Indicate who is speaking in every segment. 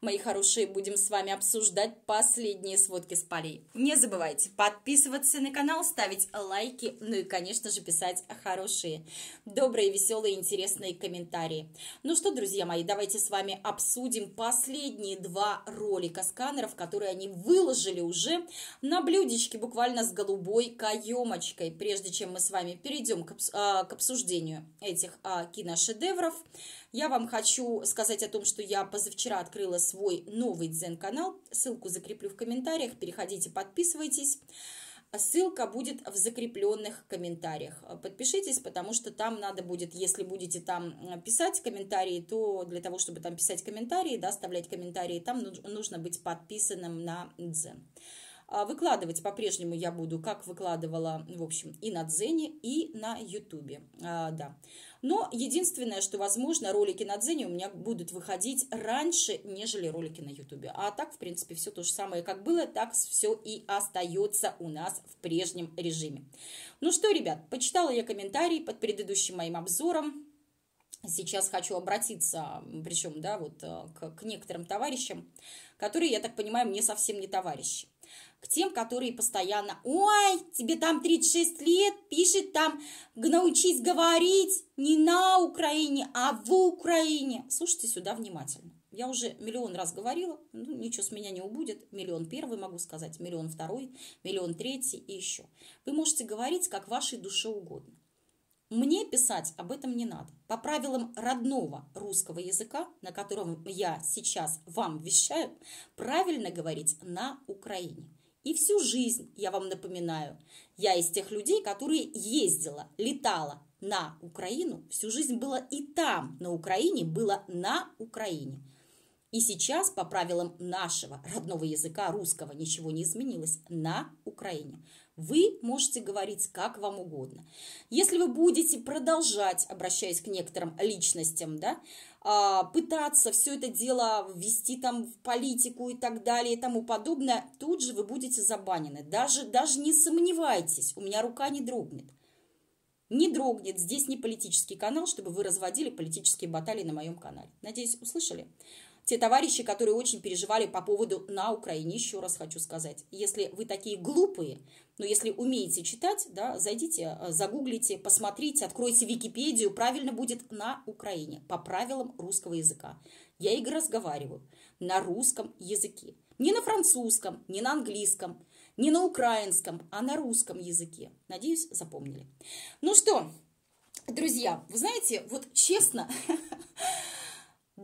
Speaker 1: Мои хорошие, будем с вами обсуждать последние сводки с полей. Не забывайте подписываться на канал, ставить лайки, ну и, конечно же, писать хорошие, добрые, веселые, интересные комментарии. Ну что, друзья мои, давайте с вами обсудим последние два ролика сканеров, которые они выложили уже на блюдечке буквально с голубой каемочкой. Прежде чем мы с вами перейдем к, а, к обсуждению этих а, киношедевров, я вам хочу сказать о том, что я позавчера открыла свой новый дзен-канал. Ссылку закреплю в комментариях. Переходите, подписывайтесь. Ссылка будет в закрепленных комментариях. Подпишитесь, потому что там надо будет, если будете там писать комментарии, то для того, чтобы там писать комментарии, да, оставлять комментарии, там нужно быть подписанным на Дзен. А, выкладывать по-прежнему я буду, как выкладывала, в общем, и на Дзене, и на Ютубе, а, да. Но единственное, что возможно, ролики на Дзене у меня будут выходить раньше, нежели ролики на Ютубе. А так, в принципе, все то же самое, как было, так все и остается у нас в прежнем режиме. Ну что, ребят, почитала я комментарии под предыдущим моим обзором. Сейчас хочу обратиться, причем, да, вот а, к, к некоторым товарищам, которые, я так понимаю, мне совсем не товарищи к тем, которые постоянно «Ой, тебе там 36 лет, пишет там, научись говорить не на Украине, а в Украине». Слушайте сюда внимательно. Я уже миллион раз говорила, ну, ничего с меня не убудет. Миллион первый могу сказать, миллион второй, миллион третий и еще. Вы можете говорить, как вашей душе угодно. Мне писать об этом не надо. По правилам родного русского языка, на котором я сейчас вам вещаю, правильно говорить на Украине. И всю жизнь, я вам напоминаю, я из тех людей, которые ездила, летала на Украину, всю жизнь была и там, на Украине, было на Украине. И сейчас по правилам нашего родного языка русского ничего не изменилось на Украине. Вы можете говорить как вам угодно. Если вы будете продолжать, обращаясь к некоторым личностям, да, а, пытаться все это дело ввести там в политику и так далее и тому подобное, тут же вы будете забанены. Даже, даже не сомневайтесь, у меня рука не дрогнет. Не дрогнет, здесь не политический канал, чтобы вы разводили политические баталии на моем канале. Надеюсь, услышали? те товарищи, которые очень переживали по поводу на Украине, еще раз хочу сказать. Если вы такие глупые, но если умеете читать, да, зайдите, э, загуглите, посмотрите, откройте Википедию, правильно будет на Украине, по правилам русского языка. Я и разговариваю на русском языке. Не на французском, не на английском, не на украинском, а на русском языке. Надеюсь, запомнили. Ну что, друзья, вы знаете, вот честно,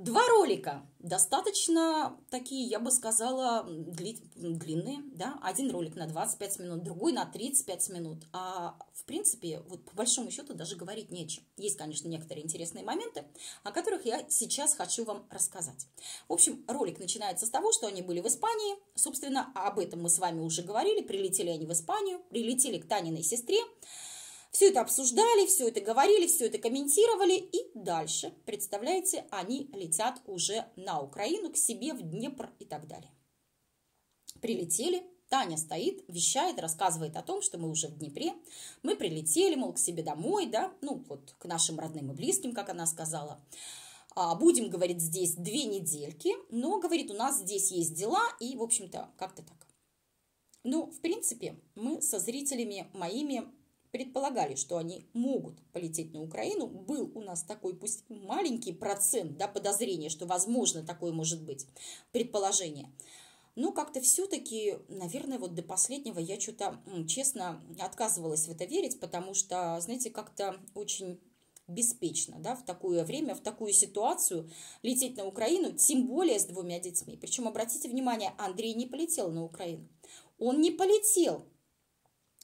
Speaker 1: Два ролика, достаточно такие, я бы сказала, дли, длинные, да, один ролик на 25 минут, другой на 35 минут, а в принципе, вот по большому счету даже говорить нечем. Есть, конечно, некоторые интересные моменты, о которых я сейчас хочу вам рассказать. В общем, ролик начинается с того, что они были в Испании, собственно, об этом мы с вами уже говорили, прилетели они в Испанию, прилетели к Таниной сестре, сестре, все это обсуждали, все это говорили, все это комментировали. И дальше, представляете, они летят уже на Украину, к себе, в Днепр и так далее. Прилетели, Таня стоит, вещает, рассказывает о том, что мы уже в Днепре, мы прилетели, мол, к себе домой, да, ну вот к нашим родным и близким, как она сказала. А будем, говорит, здесь две недельки, но, говорит, у нас здесь есть дела, и, в общем-то, как-то так. Ну, в принципе, мы со зрителями моими предполагали, что они могут полететь на Украину, был у нас такой, пусть маленький процент да, подозрения, что возможно такое может быть, предположение. Но как-то все-таки, наверное, вот до последнего я что-то, честно, отказывалась в это верить, потому что, знаете, как-то очень беспечно, да, в такое время, в такую ситуацию лететь на Украину, тем более с двумя детьми. Причем, обратите внимание, Андрей не полетел на Украину. Он не полетел,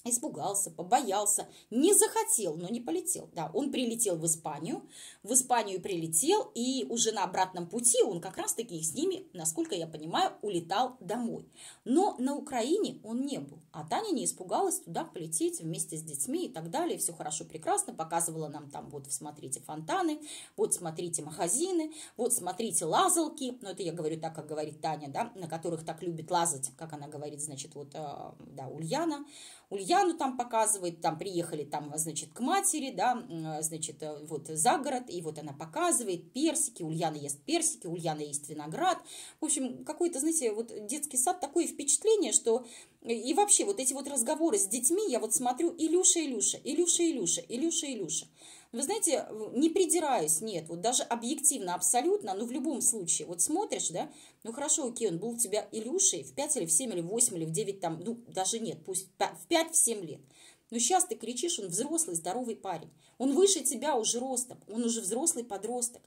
Speaker 1: Испугался, побоялся, не захотел, но не полетел. Да, он прилетел в Испанию, в Испанию прилетел, и уже на обратном пути он как раз-таки с ними, насколько я понимаю, улетал домой. Но на Украине он не был, а Таня не испугалась туда полететь вместе с детьми и так далее. Все хорошо, прекрасно, показывала нам там, вот, смотрите, фонтаны, вот, смотрите, магазины, вот, смотрите, лазалки, но это я говорю так, как говорит Таня, да, на которых так любит лазать, как она говорит, значит, вот, э, да, Ульяна, Ульяну там показывает, там приехали там, значит, к матери, да, э, значит, э, вот за город, и вот она показывает персики, Ульяна ест персики, Ульяна ест виноград. В общем, какой-то, знаете, вот детский сад, такое впечатление, что э, и вообще вот эти вот разговоры с детьми, я вот смотрю, Илюша, Илюша, Илюша, Илюша, Илюша, Илюша. Вы знаете, не придираюсь, нет, вот даже объективно, абсолютно, но ну, в любом случае, вот смотришь, да, ну хорошо, окей, он был у тебя Илюшей в 5 или в 7 или в 8 или в 9 там, ну даже нет, пусть в 5, в 7 лет. Но сейчас ты кричишь, он взрослый, здоровый парень. Он выше тебя уже ростом, он уже взрослый подросток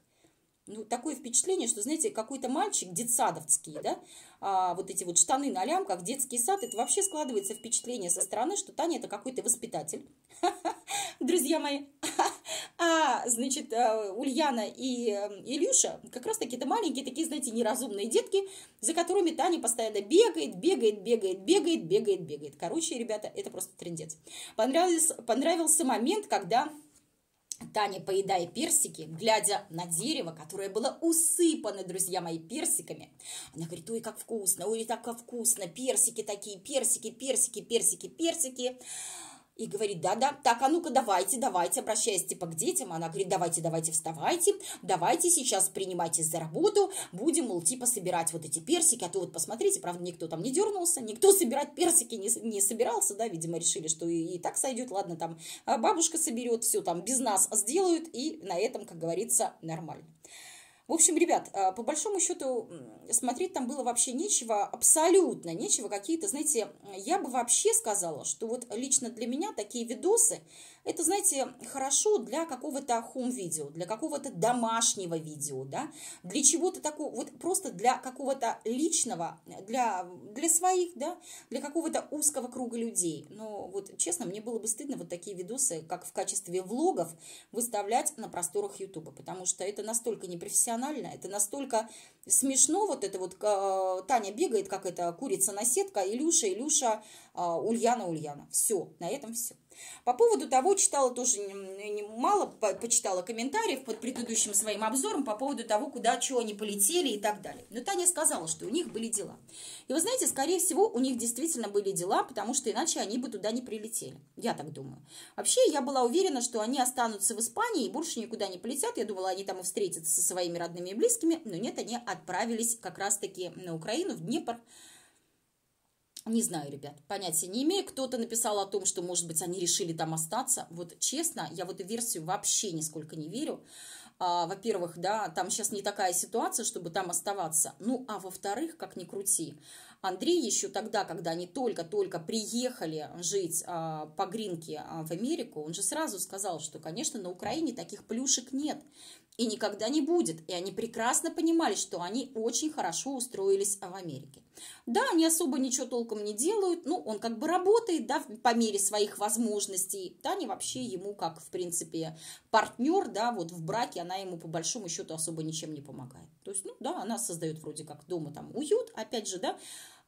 Speaker 1: ну, такое впечатление, что, знаете, какой-то мальчик детсадовский, да, а, вот эти вот штаны на лямках, детский сад, это вообще складывается впечатление со стороны, что Таня это какой-то воспитатель. Друзья мои, а, значит, э, Ульяна и э, Илюша как раз таки это маленькие такие, знаете, неразумные детки, за которыми Таня постоянно бегает, бегает, бегает, бегает, бегает, бегает. Короче, ребята, это просто трендец. Понравился, понравился момент, когда Таня, поедая персики, глядя на дерево, которое было усыпано, друзья мои, персиками, она говорит, ой, как вкусно, ой, так вкусно, персики такие, персики, персики, персики, персики и говорит, да-да, так, а ну-ка, давайте, давайте, обращаясь типа к детям, она говорит, давайте, давайте, вставайте, давайте сейчас принимайтесь за работу, будем, мол, типа собирать вот эти персики, а то вот посмотрите, правда, никто там не дернулся, никто собирать персики не, не собирался, да, видимо, решили, что и, и так сойдет, ладно, там а бабушка соберет, все там без нас сделают, и на этом, как говорится, нормально. В общем, ребят, э, по большому счету смотреть там было вообще нечего, абсолютно нечего. Какие-то, знаете, я бы вообще сказала, что вот лично для меня такие видосы, это, знаете, хорошо для какого-то хум-видео, для какого-то домашнего видео, да, для чего-то такого, вот просто для какого-то личного, для, для своих, да, для какого-то узкого круга людей. Но вот, честно, мне было бы стыдно вот такие видосы, как в качестве влогов, выставлять на просторах Ютуба, потому что это настолько непрофессионально, профессионально. Это настолько смешно, вот это вот э, Таня бегает, как это курица на сетка, Илюша, Илюша, э, Ульяна, Ульяна. Все, на этом все. По поводу того, читала тоже немало почитала комментариев под предыдущим своим обзором по поводу того, куда, чего они полетели и так далее. Но Таня сказала, что у них были дела. И вы знаете, скорее всего, у них действительно были дела, потому что иначе они бы туда не прилетели. Я так думаю. Вообще, я была уверена, что они останутся в Испании и больше никуда не полетят. Я думала, они там и встретятся со своими родными и близкими, но нет, они отправились как раз-таки на Украину, в Днепр, не знаю, ребят, понятия не имею. Кто-то написал о том, что, может быть, они решили там остаться. Вот честно, я в эту версию вообще нисколько не верю. А, во-первых, да, там сейчас не такая ситуация, чтобы там оставаться. Ну, а во-вторых, как ни крути, Андрей еще тогда, когда они только-только приехали жить а, по Гринке а, в Америку, он же сразу сказал, что, конечно, на Украине таких плюшек нет и никогда не будет. И они прекрасно понимали, что они очень хорошо устроились в Америке. Да, они особо ничего толком не делают, ну, он как бы работает, да, по мере своих возможностей. Да, не вообще ему как, в принципе, партнер, да, вот в браке она ему по большому счету особо ничем не помогает. То есть, ну, да, она создает вроде как дома там уют, опять же, да,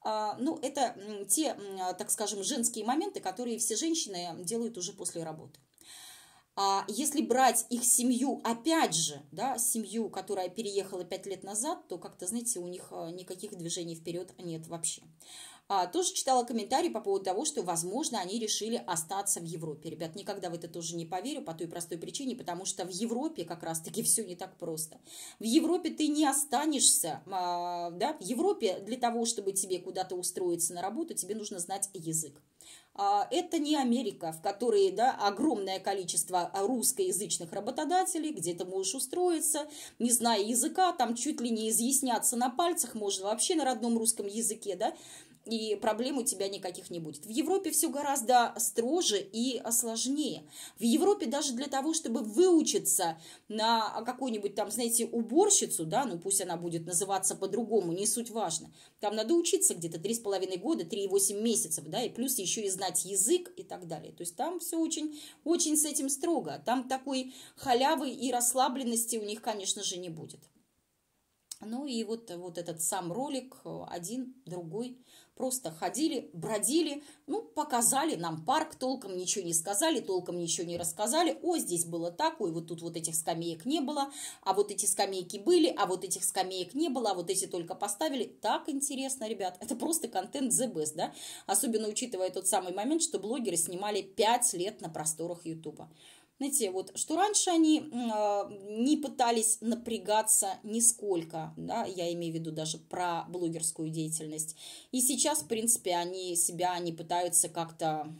Speaker 1: а, ну, это те, а, так скажем, женские моменты, которые все женщины делают уже после работы. А Если брать их семью, опять же, да, семью, которая переехала пять лет назад, то как-то, знаете, у них а, никаких движений вперед нет вообще. А, тоже читала комментарии по поводу того, что, возможно, они решили остаться в Европе. Ребят, никогда в это тоже не поверю по той простой причине, потому что в Европе как раз-таки все не так просто. В Европе ты не останешься, а, да, в Европе для того, чтобы тебе куда-то устроиться на работу, тебе нужно знать язык. А, это не Америка, в которой да, огромное количество русскоязычных работодателей, где ты можешь устроиться, не зная языка, там чуть ли не изъясняться на пальцах можно вообще на родном русском языке, да, и проблем у тебя никаких не будет. В Европе все гораздо строже и сложнее. В Европе даже для того, чтобы выучиться на какую-нибудь там, знаете, уборщицу, да, ну пусть она будет называться по-другому, не суть важно, там надо учиться где-то 3,5 года, 3,8 месяцев, да, и плюс еще и знать язык и так далее. То есть там все очень, очень с этим строго. Там такой халявы и расслабленности у них, конечно же, не будет. Ну и вот, вот этот сам ролик, один, другой, просто ходили, бродили, ну, показали нам парк, толком ничего не сказали, толком ничего не рассказали, о, здесь было так, ой, вот тут вот этих скамеек не было, а вот эти скамейки были, а вот этих скамеек не было, а вот эти только поставили. Так интересно, ребят, это просто контент the best, да, особенно учитывая тот самый момент, что блогеры снимали 5 лет на просторах Ютуба. Знаете, вот что раньше они а, не пытались напрягаться нисколько, да, я имею в виду даже про блогерскую деятельность. И сейчас, в принципе, они себя не пытаются как-то...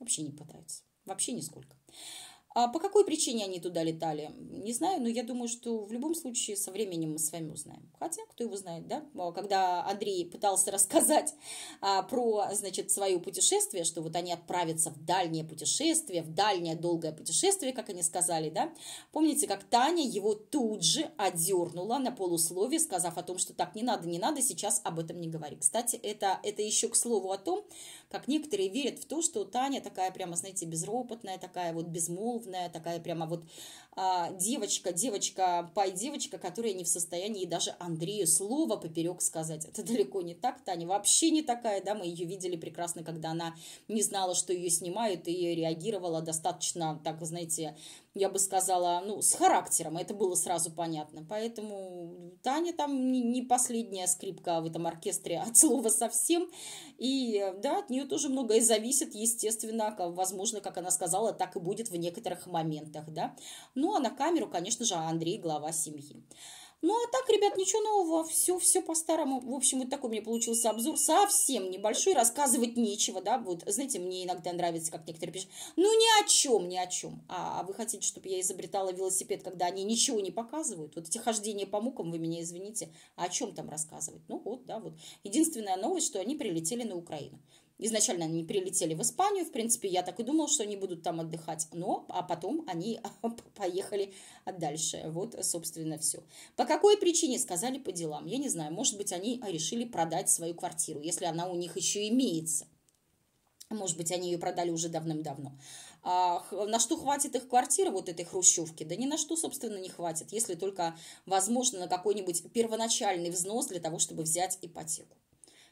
Speaker 1: Вообще не пытаются. Вообще нисколько. А по какой причине они туда летали, не знаю, но я думаю, что в любом случае со временем мы с вами узнаем. Хотя, кто его знает, да? А когда Андрей пытался рассказать а, про, значит, свое путешествие, что вот они отправятся в дальнее путешествие, в дальнее долгое путешествие, как они сказали, да? Помните, как Таня его тут же одернула на полусловие, сказав о том, что так, не надо, не надо, сейчас об этом не говори. Кстати, это, это еще к слову о том, как некоторые верят в то, что Таня такая прямо, знаете, безропотная, такая вот безмолвная, крупная такая прямо вот а, девочка, девочка, пай девочка, которая не в состоянии даже Андрею слова поперек сказать. Это далеко не так, Таня вообще не такая, да, мы ее видели прекрасно, когда она не знала, что ее снимают, и реагировала достаточно, так, знаете, я бы сказала, ну, с характером, это было сразу понятно. Поэтому Таня там не последняя скрипка в этом оркестре от слова совсем. И да, от нее тоже многое зависит, естественно, возможно, как она сказала, так и будет в некоторых моментах, да. Ну, а на камеру, конечно же, Андрей глава семьи. Ну, а так, ребят, ничего нового, все, все по-старому. В общем, вот такой у меня получился обзор, совсем небольшой, рассказывать нечего, да, вот, знаете, мне иногда нравится, как некоторые пишут, ну, ни о чем, ни о чем. А, а вы хотите, чтобы я изобретала велосипед, когда они ничего не показывают? Вот эти хождения по мукам, вы меня извините, а о чем там рассказывать? Ну, вот, да, вот. Единственная новость, что они прилетели на Украину. Изначально они прилетели в Испанию, в принципе, я так и думала, что они будут там отдыхать, но, а потом они поехали дальше. Вот, собственно, все. По какой причине сказали по делам? Я не знаю, может быть, они решили продать свою квартиру, если она у них еще имеется. Может быть, они ее продали уже давным-давно. А на что хватит их квартира, вот этой хрущевки? Да ни на что, собственно, не хватит, если только, возможно, на какой-нибудь первоначальный взнос для того, чтобы взять ипотеку.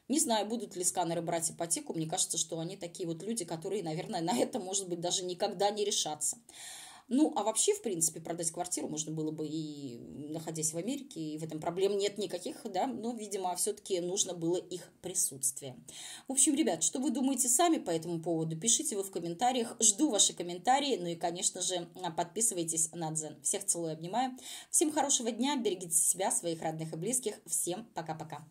Speaker 1: Не знаю, будут ли сканеры брать ипотеку. Мне кажется, что они такие вот люди, которые, наверное, на это, может быть, даже никогда не решатся. Ну, а вообще, в принципе, продать квартиру можно было бы и находясь в Америке, и в этом проблем нет никаких, да, но, видимо, все-таки нужно было их присутствие. В общем, ребят, что вы думаете сами по этому поводу, пишите вы в комментариях, жду ваши комментарии, ну и, конечно же, подписывайтесь на Дзен. Всех целую, обнимаю, всем хорошего дня, берегите себя, своих родных и близких, всем пока-пока.